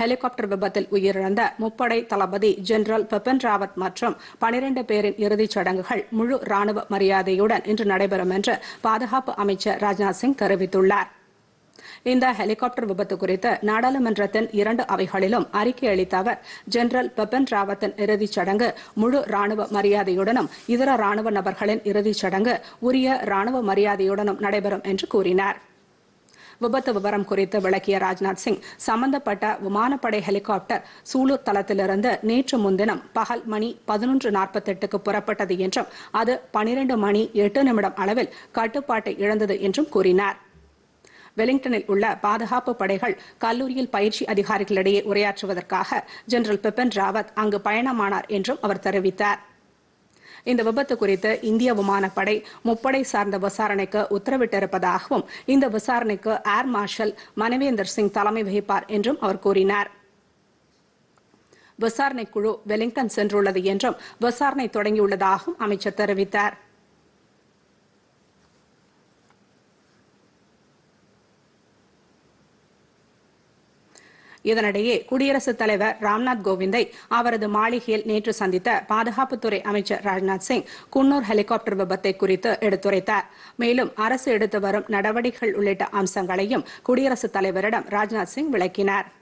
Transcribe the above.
helicopter விபத்தில் உயிரிழந்த முப்படை தளபதி ஜெனரல் பிபின் ராவத் மற்றும் பனிரண்டு பேரின் இறுதிச் சடங்குகள் முழு ராணுவ மரியாதையுடன் இன்று நடைபெறும் என்று பாதுகாப்பு அமைச்சர் ராஜ்நாத் சிங் தெரிவித்துள்ளார் இந்த ஹெலிகாப்டர் விபத்து குறித்து நாடாளுமன்றத்தின் இரண்டு அவைகளிலும் அறிக்கை அளித்த அவர் ஜெனரல் பிபின் ராவத்தின் இறுதிச் சடங்கு முழு ராணுவ மரியாதையுடனும் இதர ராணுவ நபர்களின் இறுதிச் சடங்கு உரிய ராணுவ மரியாதையுடனும் நடைபெறும் என்று கூறினாா் விபத்து விவரம் குறித்து விளக்கிய ராஜ்நாத் சிங் சம்பந்தப்பட்ட விமானப்படை ஹெலிகாப்டர் சூலூர் தளத்திலிருந்து நேற்று முன்தினம் பகல் மணி பதினொன்று நாற்பத்தி எட்டுக்கு புறப்பட்டது என்றும் அது பனிரண்டு மணி எட்டு நிமிடம் அளவில் கட்டுப்பாட்டை இழந்தது என்றும் கூறினார் வெலிங்டனில் உள்ள பாதுகாப்பு படைகள் கல்லூரியில் பயிற்சி அதிகாரிகளிடையே உரையாற்றுவதற்காக ஜெனரல் பிபின் ராவத் அங்கு பயணமானார் என்றும் அவர் தெரிவித்தாா் இந்த விபத்து குறித்து இந்திய விமானப்படை முப்படை சார்ந்த விசாரணைக்கு உத்தரவிட்டிருப்பதாகவும் இந்த விசாரணைக்கு ஏர் மார்ஷல் மனவேந்தர் சிங் தலைமை வகிப்பார் என்றும் அவர் கூறினார் விசாரணைக்குழு வெலிங்டன் சென்றுள்ளது என்றும் விசாரணை தொடங்கியுள்ளதாகவும் அமைச்சர் தெரிவித்தாா் இதனிடையே குடியரசுத் தலைவர் ராம்நாத் கோவிந்தை அவரது மாளிகையில் நேற்று சந்தித்த பாதுகாப்புத்துறை அமைச்சர் ராஜ்நாத் சிங் குன்னூர் ஹெலிகாப்டர் விபத்தை குறித்து எடுத்துரைத்தார் மேலும் அரசு எடுத்து வரும் நடவடிக்கைகள் உள்ளிட்ட அம்சங்களையும் குடியரசுத் தலைவரிடம் ராஜ்நாத் சிங் விளக்கினாா்